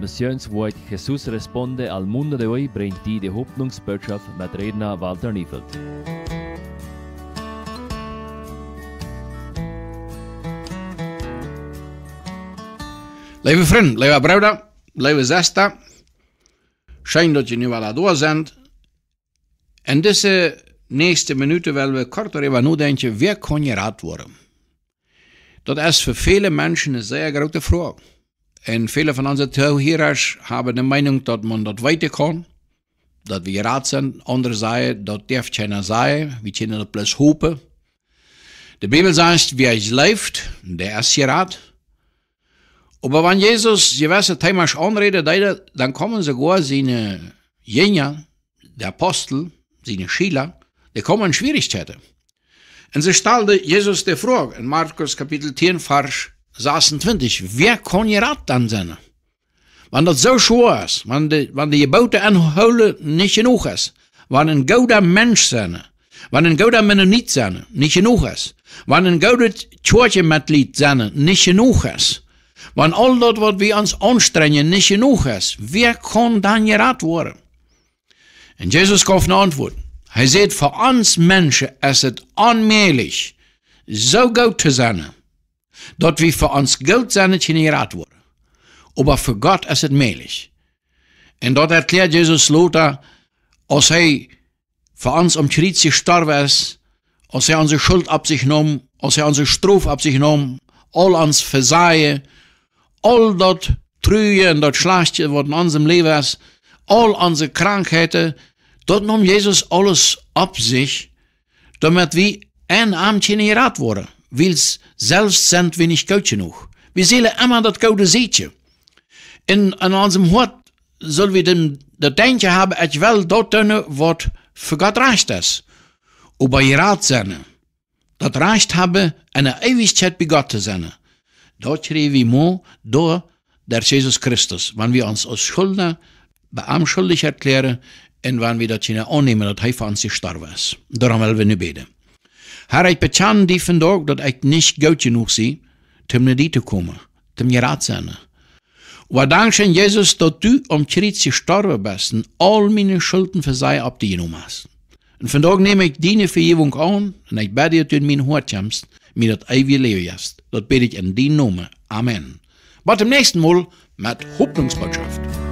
Missions Wort Jesus responde al mundo de hoy bringt die die Hoffnungsbotschaft mit Redner Walter Niefeld. Lieve vriend, lieve broeder, lieve zuster, schön, dass ihr nu alle da sind. In diese nächste Minute wollen wir kort darüber nachdenken, wer kann gerat worden? Das ist für viele Menschen eine sehr große Frage. Und viele von unseren Zuhörern haben die Meinung, dass man dort weiterkommt, dass wir rat sind. Andere sagen, dort darf keiner sein, wir können das bloß hopen. Die Bibel sagt, wie es läuft, der ist hier rat. Aber wenn Jesus gewisse Themen anredet, dann kommen sogar seine Jünger, der Apostel, seine Schüler, die kommen in Schwierigkeiten. Und sie stellte Jesus die Frage in Markus Kapitel 10, Vers 26, wer kon ihr das dann sein? Wenn das so schwer ist, wenn die, wenn die Gebote und Höhle nicht genug ist, wenn ein guter Mensch sein, wenn ein guter niet genoeg is, genug een wenn ein gutes zijn, niet genoeg is, ist, al all wat we wie aanstrengen anstrengen, genoeg is, wie wer dan je gerat worden? En Jesus gaf een antwoord. Hij zegt voor ons mensen is het unmöglich, zo gut te zijn dat we voor ons Geld sind generiert worden. maar voor Gott is het meelig. En dat erklärt Jesus Luther, als hij für uns um Christus gestorben ist, als hij onze Schuld ab sich nam, als hij unsere Strophe ab sich nam, all uns verzaaien, all dort Trühe und dort Schlachtje, was in unserem leven ist, all unsere krankheden, dort nam Jesus alles ab sich, damit wie en Abend generiert worden. wiels selbst sind wir nicht gut genug. Wir sehen immer das gute Seetje. In, in unserem Hort sollen wir den, das Denken haben, ich will dort tun, was für Gott reicht ist. Aber ihr Rat sein. Das reicht haben, eine Ewigkeit bei Gott zu sein. Dort schreiben wir mal durch der Jesus Christus, wenn wir uns als Schuldner beamschuldig erklären und wenn wir das nicht annehmen, dass er für uns gestorben ist. Darum wollen wir nicht beten. Harald Pechan die vandaag dat ik niet gut genoeg zie, om naar die te komen, om je Rat zu sein. Und danken Jesus, dat du om Christus gestorben sterven besten, al mijn Schulden op die abgenommen hast. En vandaag neem ik die vergeving aan en ik bid dat u in mijn hart jamst, mij dat eeuwige leven jast. Dat bid ik in die noemen. Amen. Wat het volgende Mal met Hoffnungsbotschaft.